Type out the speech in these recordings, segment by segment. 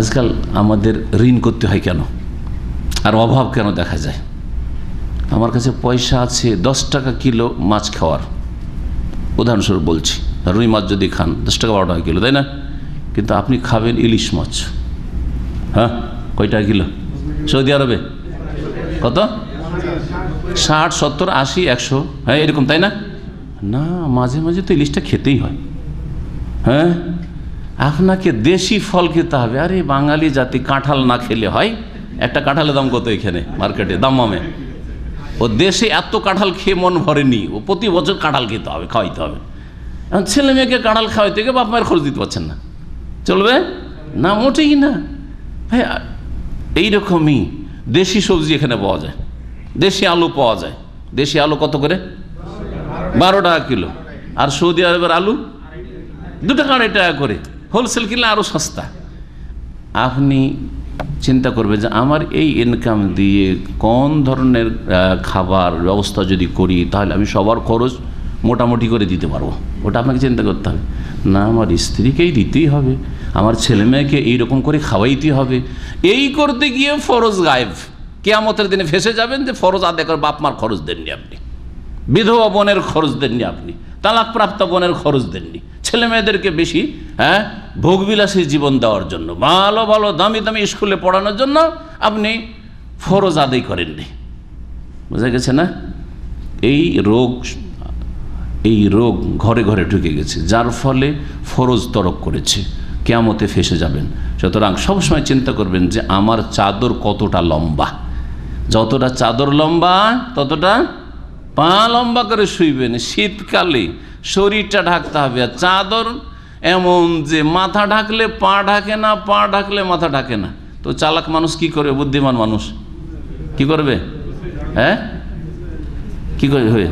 আজকাল আমাদের ঋণ করতে হয় কেন আর অভাব কেন দেখা যায় আমার কাছে পয়সা আছে দশ টাকা কিলো মাছ খাওয়ার উদাহরণস্বরূপ বলছি রুই মাছ যদি খান দশ টাকা বারো টাকা কিলো তাই না কিন্তু আপনি খাবেন ইলিশ মাছ হ্যাঁ কয় টাকা কিলো সৌদি আরবে কত ষাট সত্তর আশি একশো হ্যাঁ এরকম তাই না না মাঝে মাঝে তো ইলিশটা খেতেই হয় হ্যাঁ আপনাকে দেশি ফল খেতে হবে আরে বাঙালি জাতি কাঁঠাল না খেলে হয় একটা কাঁঠালের দাম কত এখানে মার্কেটে দামামে ও দেশে এত কাঁঠাল খেয়ে মন ভরেনি ও প্রতি বছর কাঁঠাল খেতে হবে খাওয়াইতে হবে এখন ছেলে মেয়েকে কাঁঠাল খাওয়াইতে গিয়ে বাপ মায়ের খরচ দিতে পারছেন না চলবে না মোটেই না ভাই এইরকমই দেশি সবজি এখানে পাওয়া যায় দেশি আলু পাওয়া যায় দেশি আলু কত করে বারো টাকা কিলো আর সৌদি আরবের আলু দু টাকা আড়াই টাকা করে হোলসেল কিনলে আরও সস্তা আপনি চিন্তা করবে যে আমার এই ইনকাম দিয়ে কোন ধরনের খাবার ব্যবস্থা যদি করি তাহলে আমি সবার খরচ মোটামুটি করে দিতে পারবো ওটা আপনাকে চিন্তা করতে হবে না আমার স্ত্রীকেই দিতেই হবে আমার ছেলে মেয়েকে এইরকম করে খাওয়াইতে হবে এই করতে গিয়ে ফরজ গায়েব কেয়ামতের দিনে ফেসে যাবেন যে ফরজ আদায় করে বাপ মার খরচ দেননি আপনি বিধবা বোনের খরচ দেননি আপনি তালাকপ্রাপ্ত বোনের খরচ দেননি ছেলে মেয়েদেরকে বেশি হ্যাঁ ভোগবিলাসী জীবন দেওয়ার জন্য ভালো ভালো দামি দামি স্কুলে পড়ানোর জন্য আপনি ফরজ আদায় করেননি বোঝা গেছে না এই রোগ এই রোগ ঘরে ঘরে ঢুকে গেছে যার ফলে ফরজ তরক করেছে কেমতে ফেসে যাবেন সুতরাং সবসময় চিন্তা করবেন যে আমার চাদর কতটা লম্বা যতটা চাদর লম্বা ততটা পা লম্বা করে শুইবেন শীতকালে শরীরটা ঢাকতে হবে আর চাদর এমন যে মাথা ঢাকলে পা ঢাকে না পা ঢাকলে মাথা ঢাকে না তো চালাক মানুষ কি করবে বুদ্ধিমান মানুষ কি করবে হ্যাঁ কি করবে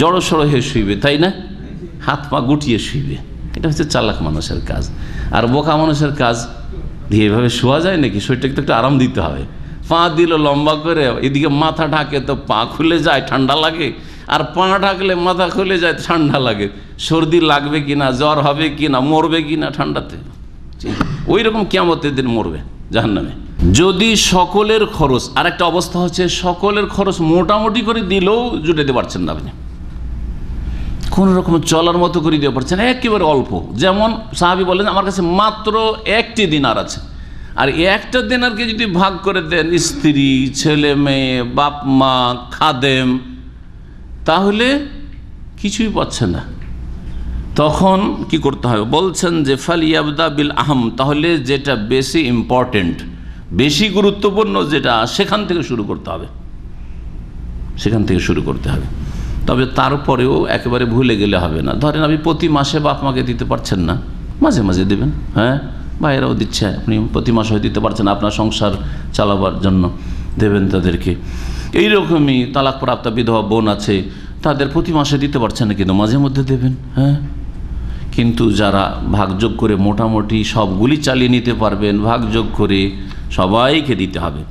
জড়ো সড়ো হয়ে শুইবে তাই না হাত পা গুটিয়ে শুইবে এটা হচ্ছে চালাক মানুষের কাজ আর বোকা মানুষের কাজ দিয়ে এভাবে শোয়া যায় নাকি শরীরটাকে তো একটু আরাম দিতে হবে পা দিল লম্বা করে এদিকে মাথা ঢাকে তো পা খুলে যায় ঠান্ডা লাগে আর পা ঢাকলে মাথা খুলে যায় ঠান্ডা লাগে সর্দি লাগবে কিনা জ্বর হবে কিনা মরবে কিনা ঠান্ডাতে ওই রকম কেমতের দিন মরবে জাহান্নামে যদি সকলের খরচ আর একটা অবস্থা হচ্ছে সকলের খরচ মোটামুটি করে দিলেও জুটেতে পারছেন না আপনি কোন রকম চলার মতো করে দিতে পারছেন একেবারে অল্প যেমন সাহাবি বলেন আমার কাছে মাত্র একটি দিনার আছে আর একটা কি যদি ভাগ করে দেন স্ত্রী ছেলে মেয়ে বাপ মা খাদেম তাহলে কিছুই পাচ্ছে না তখন কি করতে হবে বলছেন যে ফালিয়াবদা বিল আহম তাহলে যেটা বেশি ইম্পর্টেন্ট বেশি গুরুত্বপূর্ণ যেটা সেখান থেকে শুরু করতে হবে সেখান থেকে শুরু করতে হবে তবে তারপরেও একেবারে ভুলে গেলে হবে না ধরেন আপনি প্রতি মাসে বাপ মাকে দিতে পারছেন না মাঝে মাঝে দেবেন হ্যাঁ ভাইয়েরাও দিচ্ছে আপনি প্রতি মাসে দিতে পারছেন আপনার সংসার চালাবার জন্য দেবেন তাদেরকে এইরকমই প্রাপ্ত বিধবা বোন আছে তাদের প্রতি মাসে দিতে পারছেন না কিন্তু মাঝে মধ্যে দেবেন হ্যাঁ কিন্তু যারা ভাগযোগ করে মোটামুটি সবগুলি চালিয়ে নিতে পারবেন ভাগযোগ করে সবাইকে দিতে হবে